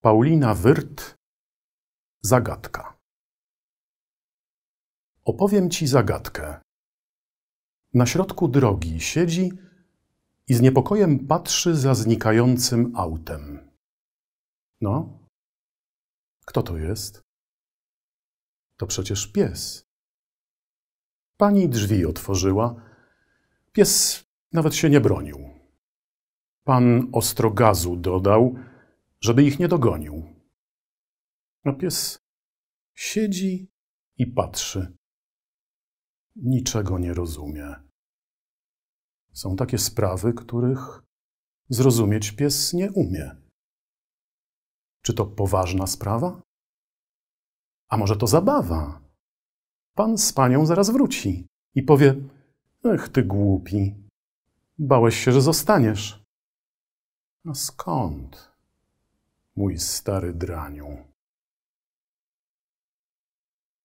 Paulina Wyrt Zagadka Opowiem ci zagadkę. Na środku drogi siedzi i z niepokojem patrzy za znikającym autem. No, kto to jest? To przecież pies. Pani drzwi otworzyła. Pies nawet się nie bronił. Pan ostro gazu dodał żeby ich nie dogonił. A pies siedzi i patrzy. Niczego nie rozumie. Są takie sprawy, których zrozumieć pies nie umie. Czy to poważna sprawa? A może to zabawa? Pan z panią zaraz wróci i powie: Ech, ty głupi, bałeś się, że zostaniesz. A skąd? mój stary draniu.